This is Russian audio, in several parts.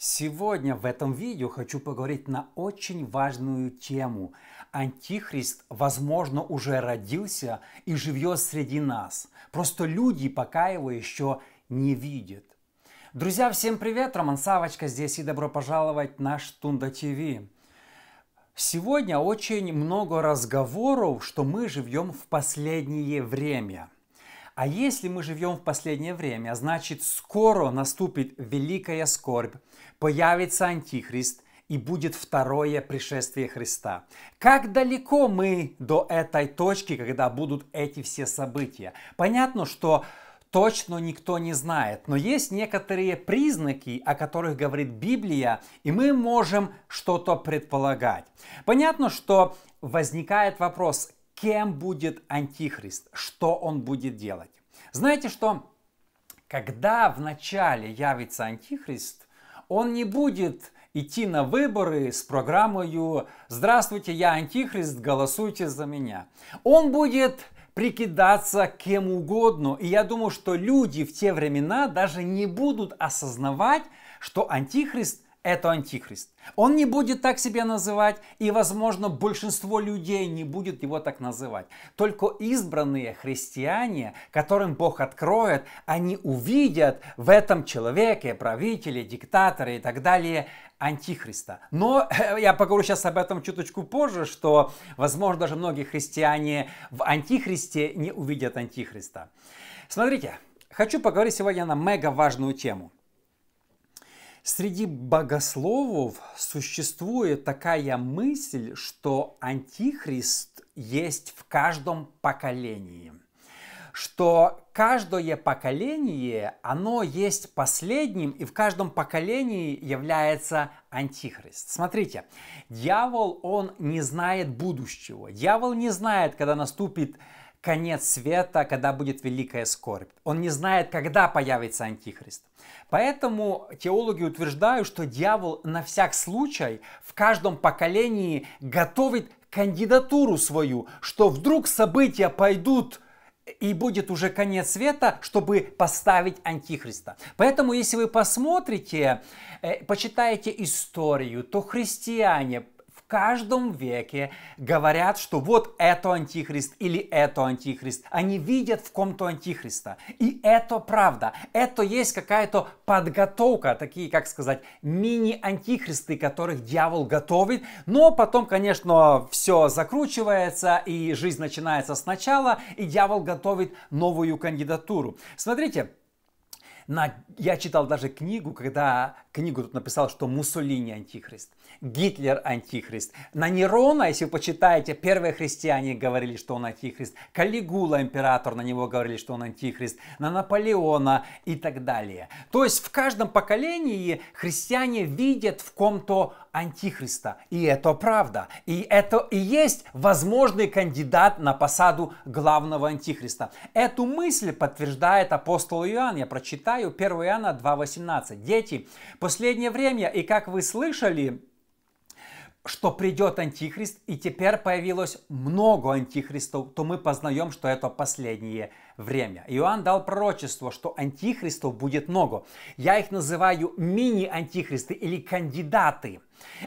Сегодня в этом видео хочу поговорить на очень важную тему. Антихрист, возможно, уже родился и живет среди нас. Просто люди пока его еще не видят. Друзья, всем привет! Роман Савочка здесь и добро пожаловать на Штунда ТВ. Сегодня очень много разговоров, что мы живем в последнее время – а если мы живем в последнее время, значит скоро наступит великая скорбь, появится антихрист и будет второе пришествие Христа. Как далеко мы до этой точки, когда будут эти все события? Понятно, что точно никто не знает, но есть некоторые признаки, о которых говорит Библия, и мы можем что-то предполагать. Понятно, что возникает вопрос, кем будет Антихрист, что он будет делать. Знаете что? Когда вначале явится Антихрист, он не будет идти на выборы с программой «Здравствуйте, я Антихрист, голосуйте за меня». Он будет прикидаться кем угодно. И я думаю, что люди в те времена даже не будут осознавать, что Антихрист это антихрист. Он не будет так себя называть, и, возможно, большинство людей не будет его так называть. Только избранные христиане, которым Бог откроет, они увидят в этом человеке, правителе, диктаторе и так далее, антихриста. Но э, я поговорю сейчас об этом чуточку позже, что, возможно, даже многие христиане в антихристе не увидят антихриста. Смотрите, хочу поговорить сегодня на мега важную тему – Среди богословов существует такая мысль, что антихрист есть в каждом поколении, что каждое поколение, оно есть последним, и в каждом поколении является антихрист. Смотрите, дьявол, он не знает будущего, дьявол не знает, когда наступит конец света, когда будет великая скорбь. Он не знает, когда появится Антихрист. Поэтому теологи утверждают, что дьявол на всяк случай в каждом поколении готовит кандидатуру свою, что вдруг события пойдут и будет уже конец света, чтобы поставить антихриста. Поэтому, если вы посмотрите, э, почитаете историю, то христиане каждом веке говорят, что вот это антихрист или это антихрист. Они видят в ком-то антихриста. И это правда. Это есть какая-то подготовка, такие, как сказать, мини-антихристы, которых дьявол готовит. Но потом, конечно, все закручивается, и жизнь начинается сначала, и дьявол готовит новую кандидатуру. Смотрите, на, я читал даже книгу, когда книгу тут написал, что Муссолини антихрист, Гитлер антихрист. На Нерона, если вы почитаете, первые христиане говорили, что он антихрист. Калигула император, на него говорили, что он антихрист. На Наполеона и так далее. То есть в каждом поколении христиане видят в ком-то антихриста. И это правда. И это и есть возможный кандидат на посаду главного антихриста. Эту мысль подтверждает апостол Иоанн. Я прочитаю 1 Иоанна 2.18. Дети, последнее время, и как вы слышали, что придет антихрист, и теперь появилось много антихристов, то мы познаем, что это последние время. Иоанн дал пророчество, что антихристов будет много. Я их называю мини-антихристы или кандидаты.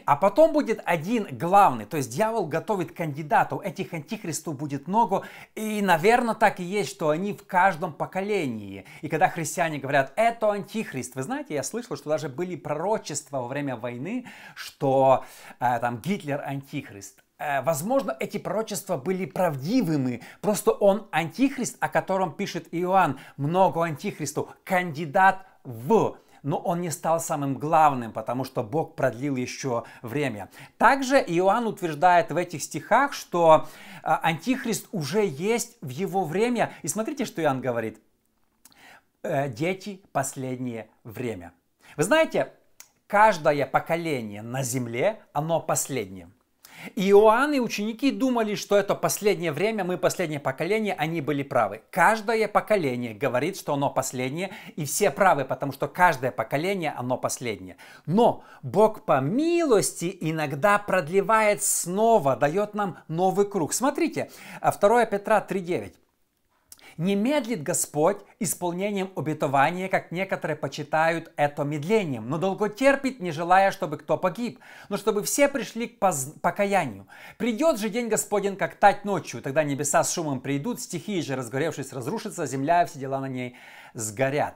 А потом будет один главный, то есть дьявол готовит кандидатов, этих антихристов будет много, и, наверное, так и есть, что они в каждом поколении. И когда христиане говорят, это антихрист, вы знаете, я слышал, что даже были пророчества во время войны, что э, там Гитлер антихрист, Э, возможно, эти пророчества были правдивыми. Просто он антихрист, о котором пишет Иоанн, много антихристу, кандидат в но он не стал самым главным, потому что Бог продлил еще время. Также Иоанн утверждает в этих стихах, что э, Антихрист уже есть в его время. И смотрите, что Иоанн говорит. «Э, дети, последнее время. Вы знаете, каждое поколение на земле, оно последнее. И Иоанн и ученики думали, что это последнее время, мы последнее поколение, они были правы. Каждое поколение говорит, что оно последнее, и все правы, потому что каждое поколение, оно последнее. Но Бог по милости иногда продлевает снова, дает нам новый круг. Смотрите, 2 а Петра 3.9. Не медлит Господь исполнением обетования, как некоторые почитают это медлением, но долго терпит, не желая, чтобы кто погиб, но чтобы все пришли к поз... покаянию. Придет же день Господень, как тать ночью, тогда небеса с шумом придут, стихии же разгоревшись разрушатся, земля и все дела на ней сгорят.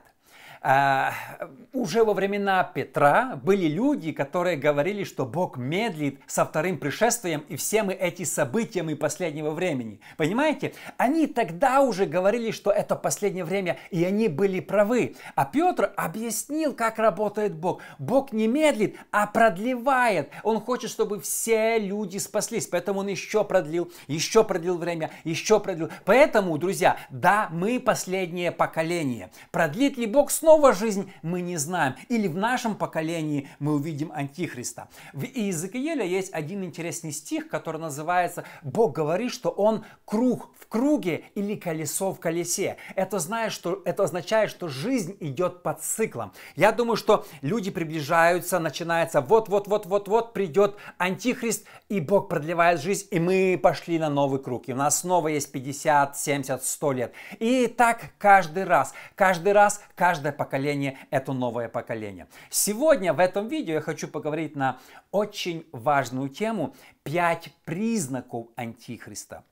А, уже во времена Петра были люди, которые говорили, что Бог медлит со вторым пришествием и всеми эти событиями последнего времени. Понимаете? Они тогда уже говорили, что это последнее время, и они были правы. А Петр объяснил, как работает Бог. Бог не медлит, а продлевает. Он хочет, чтобы все люди спаслись. Поэтому он еще продлил, еще продлил время, еще продлил. Поэтому, друзья, да, мы последнее поколение. Продлит ли Бог снова? снова жизнь, мы не знаем. Или в нашем поколении мы увидим Антихриста. В Иезекииле есть один интересный стих, который называется «Бог говорит, что он круг в круге или колесо в колесе». Это, знаешь, что, это означает, что жизнь идет по циклам. Я думаю, что люди приближаются, начинается вот-вот-вот-вот-вот придет Антихрист, и Бог продлевает жизнь, и мы пошли на новый круг. И у нас снова есть 50, 70, 100 лет. И так каждый раз, каждый раз, каждое поколение – это новое поколение. Сегодня в этом видео я хочу поговорить на очень важную тему – 5 признаков Антихриста.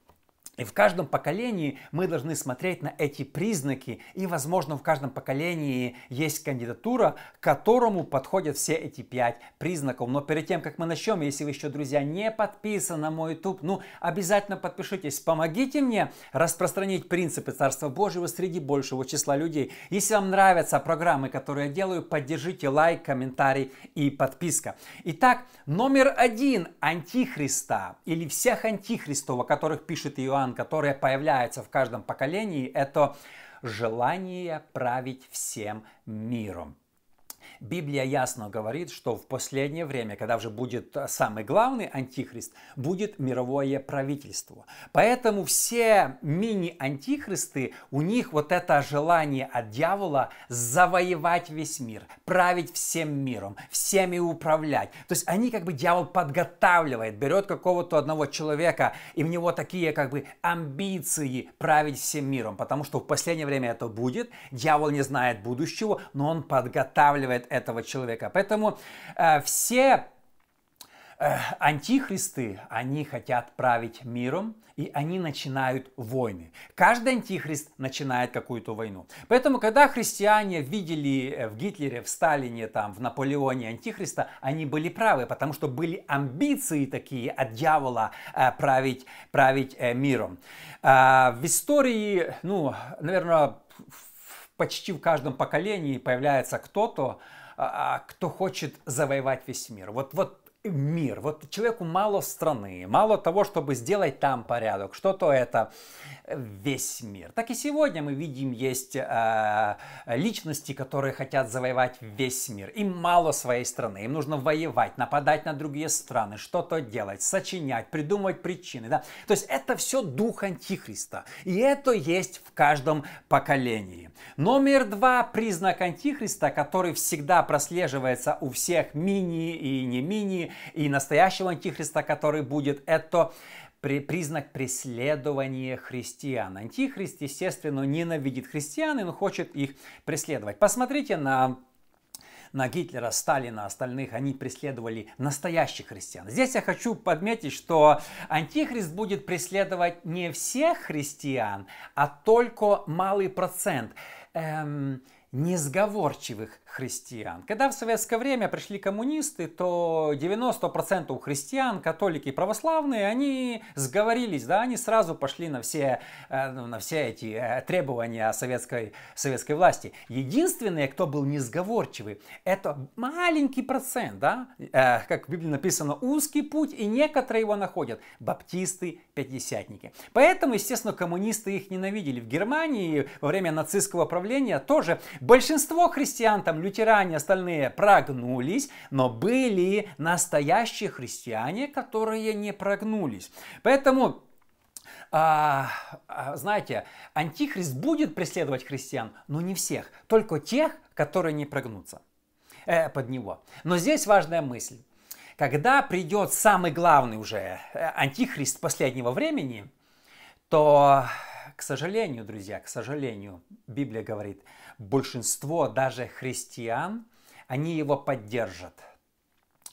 И в каждом поколении мы должны смотреть на эти признаки, и, возможно, в каждом поколении есть кандидатура, к которому подходят все эти пять признаков. Но перед тем, как мы начнем, если вы еще, друзья, не подписаны на мой YouTube, ну, обязательно подпишитесь, помогите мне распространить принципы Царства Божьего среди большего числа людей. Если вам нравятся программы, которые я делаю, поддержите лайк, комментарий и подписка. Итак, номер один – Антихриста или всех Антихристов, о которых пишет Иоанн стран, которая появляется в каждом поколении, это желание править всем миром. Библия ясно говорит, что в последнее время, когда уже будет э, самый главный антихрист, будет мировое правительство. Поэтому все мини-антихристы, у них вот это желание от дьявола завоевать весь мир, править всем миром, всеми управлять. То есть они как бы дьявол подготавливает, берет какого-то одного человека, и в него такие как бы амбиции править всем миром, потому что в последнее время это будет, дьявол не знает будущего, но он подготавливает этого человека. Поэтому э, все э, антихристы, они хотят править миром, и они начинают войны. Каждый антихрист начинает какую-то войну. Поэтому, когда христиане видели э, в Гитлере, в Сталине, там, в Наполеоне антихриста, они были правы, потому что были амбиции такие от дьявола э, править, править миром. А, в истории, ну, наверное, почти в каждом поколении появляется кто-то, а, а, кто хочет завоевать весь мир. Вот, вот мир. Вот человеку мало страны, мало того, чтобы сделать там порядок. Что-то это э, весь мир. Так и сегодня мы видим, есть э, личности, которые хотят завоевать весь мир. Им мало своей страны. Им нужно воевать, нападать на другие страны, что-то делать, сочинять, придумывать причины. Да? То есть это все дух Антихриста. И это есть в каждом поколении. Номер два признак Антихриста, который всегда прослеживается у всех мини и не мини и настоящего антихриста, который будет, это признак преследования христиан. Антихрист, естественно, ненавидит христиан, и он хочет их преследовать. Посмотрите на на Гитлера, Сталина, остальных, они преследовали настоящих христиан. Здесь я хочу подметить, что антихрист будет преследовать не всех христиан, а только малый процент. Эм, несговорчивых христиан. Когда в советское время пришли коммунисты, то 90% христиан, католики и православные, они сговорились, да, они сразу пошли на все, э, ну, на все эти э, требования советской, советской власти. Единственные, кто был несговорчивый, это маленький процент, да, э, как в Библии написано, узкий путь, и некоторые его находят, баптисты, пятидесятники. Поэтому, естественно, коммунисты их ненавидели. В Германии во время нацистского правления тоже Большинство христиан, там лютеране, остальные прогнулись, но были настоящие христиане, которые не прогнулись. Поэтому а, а, знаете, антихрист будет преследовать христиан, но не всех, только тех, которые не прогнутся э, под него. Но здесь важная мысль. Когда придет самый главный уже э, антихрист последнего времени, то к сожалению, друзья, к сожалению, Библия говорит, большинство даже христиан, они его поддержат.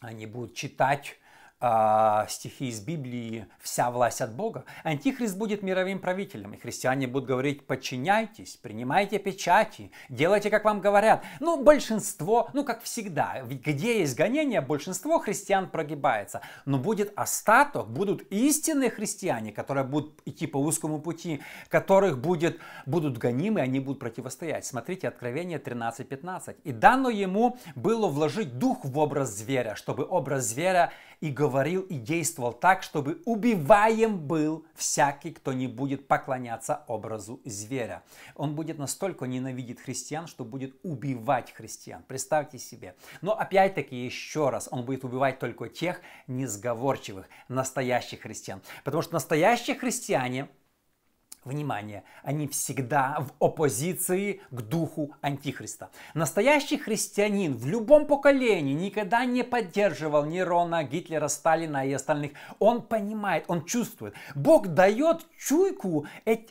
Они будут читать а, стихи из Библии «Вся власть от Бога», Антихрист будет мировым правителем, и христиане будут говорить «подчиняйтесь, принимайте печати, делайте, как вам говорят». Ну, большинство, ну, как всегда, ведь где есть гонение, большинство христиан прогибается. Но будет остаток, будут истинные христиане, которые будут идти по узкому пути, которых будет, будут гонимы, они будут противостоять. Смотрите, Откровение 13.15. «И дано ему было вложить дух в образ зверя, чтобы образ зверя и говорил и действовал так, чтобы убиваем был всякий, кто не будет поклоняться образу зверя. Он будет настолько ненавидеть христиан, что будет убивать христиан. Представьте себе. Но опять-таки еще раз, он будет убивать только тех несговорчивых, настоящих христиан. Потому что настоящие христиане – Внимание, они всегда в оппозиции к духу Антихриста. Настоящий христианин в любом поколении никогда не поддерживал Нерона, Гитлера, Сталина и остальных. Он понимает, он чувствует. Бог дает чуйку,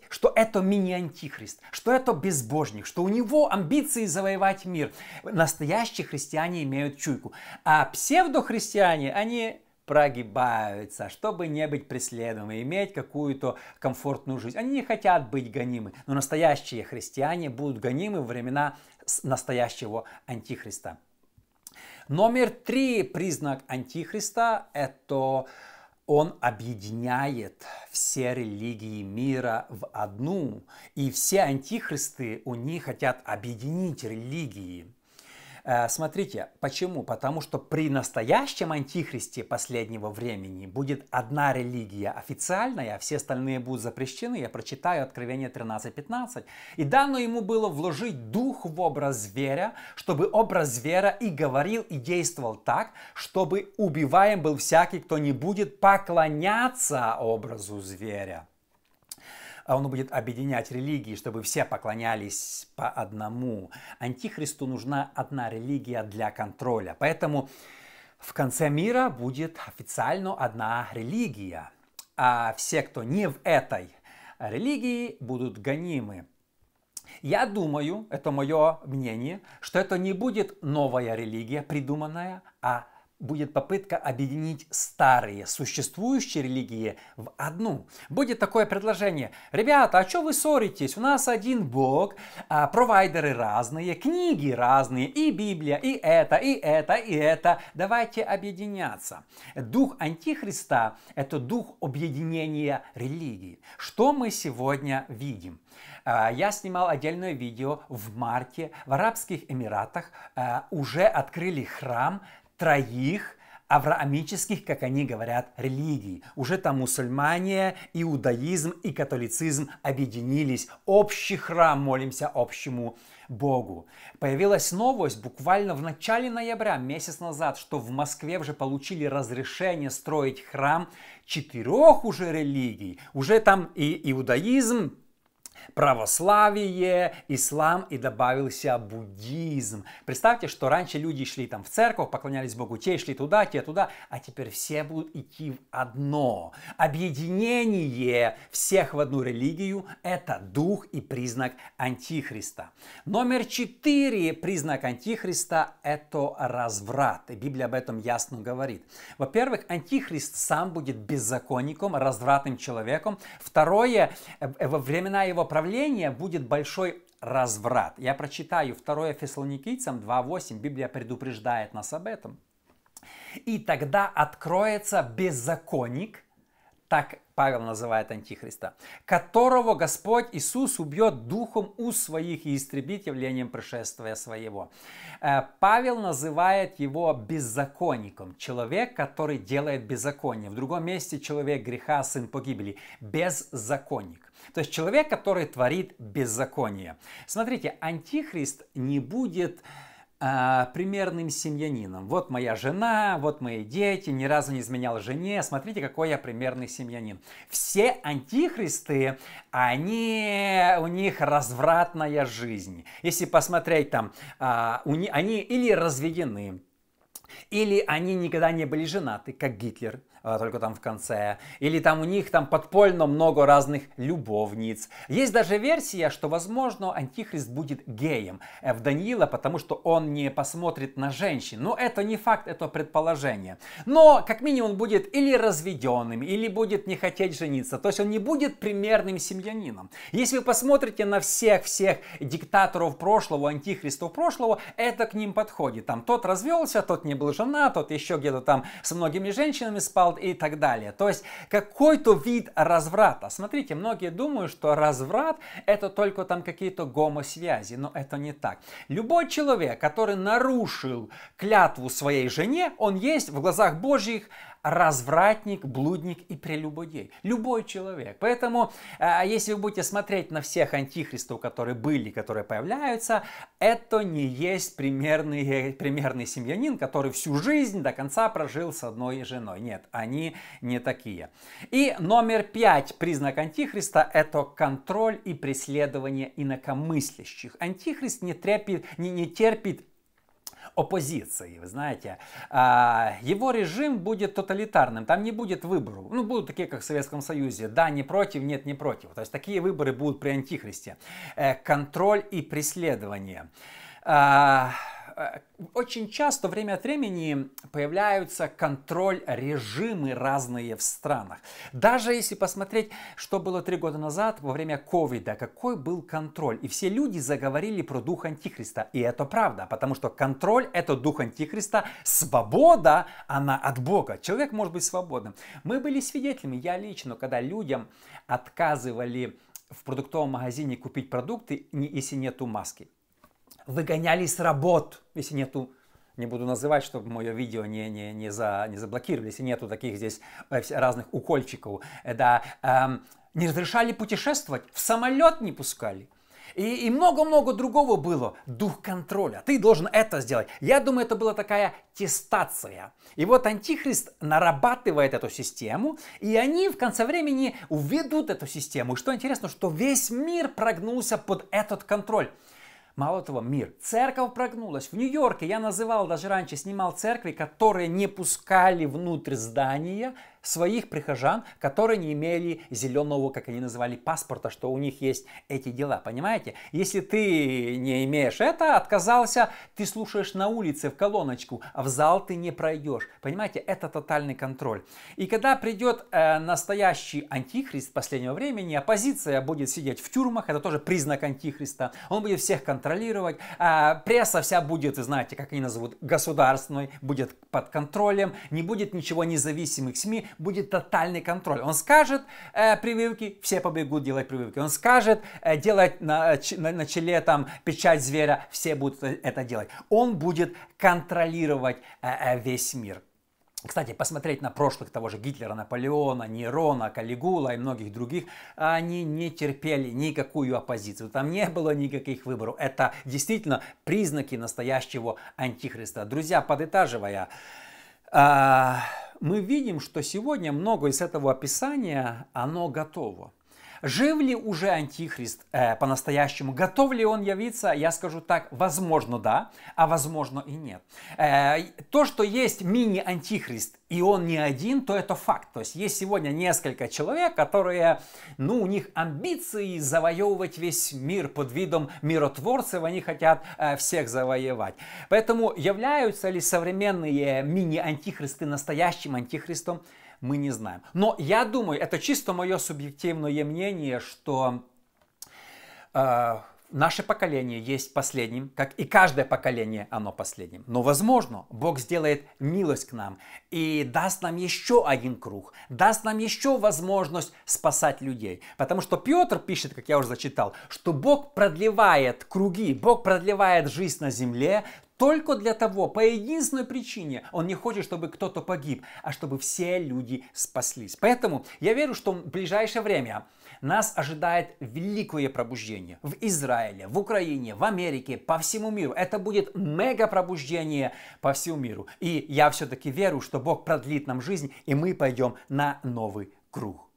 что это мини-антихрист, что это безбожник, что у него амбиции завоевать мир. Настоящие христиане имеют чуйку. А псевдохристиане, они прогибаются, чтобы не быть преследуемыми, иметь какую-то комфортную жизнь. Они не хотят быть гонимы, но настоящие христиане будут гонимы в времена настоящего антихриста. Номер три признак антихриста – это он объединяет все религии мира в одну, и все антихристы, у них хотят объединить религии. Э, смотрите, почему? Потому что при настоящем антихристе последнего времени будет одна религия официальная, а все остальные будут запрещены. Я прочитаю Откровение 13.15. «И дано ему было вложить дух в образ зверя, чтобы образ зверя и говорил, и действовал так, чтобы убиваем был всякий, кто не будет поклоняться образу зверя». А он будет объединять религии, чтобы все поклонялись по одному. Антихристу нужна одна религия для контроля. Поэтому в конце мира будет официально одна религия, а все, кто не в этой религии, будут гонимы. Я думаю, это мое мнение, что это не будет новая религия придуманная, а будет попытка объединить старые, существующие религии в одну. Будет такое предложение. Ребята, а что вы ссоритесь? У нас один Бог, а, провайдеры разные, книги разные, и Библия, и это, и это, и это. Давайте объединяться. Дух Антихриста – это дух объединения религий. Что мы сегодня видим? А, я снимал отдельное видео в марте в Арабских Эмиратах. А, уже открыли храм троих авраамических, как они говорят, религий. Уже там мусульмане, иудаизм и католицизм объединились. Общий храм, молимся общему Богу. Появилась новость буквально в начале ноября, месяц назад, что в Москве уже получили разрешение строить храм четырех уже религий. Уже там и иудаизм, православие, ислам и добавился буддизм. Представьте, что раньше люди шли там в церковь, поклонялись Богу, те шли туда, те туда, а теперь все будут идти в одно. Объединение всех в одну религию – это дух и признак Антихриста. Номер четыре признак Антихриста – это разврат. И Библия об этом ясно говорит. Во-первых, Антихрист сам будет беззаконником, развратным человеком. Второе, э, во времена его правления будет большой разврат. Я прочитаю 2 Фессалоникийцам 2.8. Библия предупреждает нас об этом. И тогда откроется беззаконник, так Павел называет Антихриста, которого Господь Иисус убьет духом у своих и истребит явлением пришествия своего. Э, Павел называет его беззаконником, человек, который делает беззаконие. В другом месте человек греха, сын погибели, беззаконник. То есть человек, который творит беззаконие. Смотрите, антихрист не будет а, примерным семьянином. Вот моя жена, вот мои дети, ни разу не изменял жене. Смотрите, какой я примерный семьянин. Все антихристы, они, у них развратная жизнь. Если посмотреть там, а, они или разведены, или они никогда не были женаты, как Гитлер, Э, только там в конце. Или там у них там подпольно много разных любовниц. Есть даже версия, что, возможно, Антихрист будет геем э, в Даниила, потому что он не посмотрит на женщин. Но это не факт, это предположение. Но, как минимум, он будет или разведенным, или будет не хотеть жениться. То есть он не будет примерным семьянином. Если вы посмотрите на всех-всех диктаторов прошлого, антихристов прошлого, это к ним подходит. Там тот развелся, тот не был жена, тот еще где-то там с многими женщинами спал, Child и так далее. То есть какой-то вид разврата. Смотрите, многие думают, что разврат это только там какие-то гомосвязи, но это не так. Любой человек, который нарушил клятву своей жене, он есть в глазах Божьих развратник, блудник и прелюбодей. Любой человек. Поэтому, э, если вы будете смотреть на всех антихристов, которые были, которые появляются, это не есть примерный, примерный семьянин, который всю жизнь до конца прожил с одной женой. Нет, они не такие. И номер пять признак антихриста – это контроль и преследование инакомыслящих. Антихрист не, трепет, не, не терпит оппозиции, вы знаете. А, его режим будет тоталитарным, там не будет выборов. Ну, будут такие, как в Советском Союзе. Да, не против, нет, не против. То есть такие выборы будут при Антихристе. Э, контроль и преследование. А, Э, очень часто время от времени появляются контроль-режимы разные в странах. Даже если посмотреть, что было три года назад во время ковида, какой был контроль. И все люди заговорили про дух Антихриста. И это правда, потому что контроль – это дух Антихриста. Свобода, она от Бога. Человек может быть свободным. Мы были свидетелями, я лично, когда людям отказывали в продуктовом магазине купить продукты, если нету маски выгоняли с работ, если нету не буду называть, чтобы мое видео не, не, не, за, не заблокировали, если нету таких здесь э, разных укольчиков, э, да, эм, не разрешали путешествовать, в самолет не пускали. И много-много другого было. Дух контроля. Ты должен это сделать. Я думаю, это была такая тестация. И вот Антихрист нарабатывает эту систему, и они в конце времени уведут эту систему. И что интересно, что весь мир прогнулся под этот контроль. Мало того, мир. Церковь прогнулась. В Нью-Йорке я называл, даже раньше снимал церкви, которые не пускали внутрь здания своих прихожан, которые не имели зеленого, как они называли, паспорта, что у них есть эти дела, понимаете? Если ты не имеешь это, отказался, ты слушаешь на улице в колоночку, а в зал ты не пройдешь, понимаете? Это тотальный контроль. И когда придет э, настоящий антихрист последнего времени, оппозиция а будет сидеть в тюрьмах, это тоже признак антихриста, он будет всех контролировать, э, пресса вся будет, знаете, как они назовут, государственной, будет под контролем, не будет ничего независимых СМИ, будет тотальный контроль. Он скажет э, прививки, все побегут делать прививки. Он скажет э, делать на, э, на, на челе там печать зверя, все будут э, это делать. Он будет контролировать э, э, весь мир. Кстати, посмотреть на прошлых того же Гитлера, Наполеона, Нерона, Калигула и многих других, они не терпели никакую оппозицию. Там не было никаких выборов. Это действительно признаки настоящего антихриста. Друзья, подытаживая, э, мы видим, что сегодня много из этого описания, оно готово. Жив ли уже Антихрист э, по-настоящему? Готов ли он явиться? Я скажу так, возможно да, а возможно и нет. Э, то, что есть мини-антихрист и он не один, то это факт. То есть есть сегодня несколько человек, которые, ну, у них амбиции завоевывать весь мир под видом миротворцев, они хотят э, всех завоевать. Поэтому являются ли современные мини-антихристы настоящим антихристом? мы не знаем. Но я думаю, это чисто мое субъективное мнение, что э, Наше поколение есть последним, как и каждое поколение, оно последним. Но, возможно, Бог сделает милость к нам и даст нам еще один круг, даст нам еще возможность спасать людей. Потому что Петр пишет, как я уже зачитал, что Бог продлевает круги, Бог продлевает жизнь на земле только для того, по единственной причине, он не хочет, чтобы кто-то погиб, а чтобы все люди спаслись. Поэтому я верю, что в ближайшее время нас ожидает великое пробуждение в Израиле, в Украине, в Америке, по всему миру. Это будет мега пробуждение по всему миру. И я все-таки верю, что Бог продлит нам жизнь, и мы пойдем на новый круг.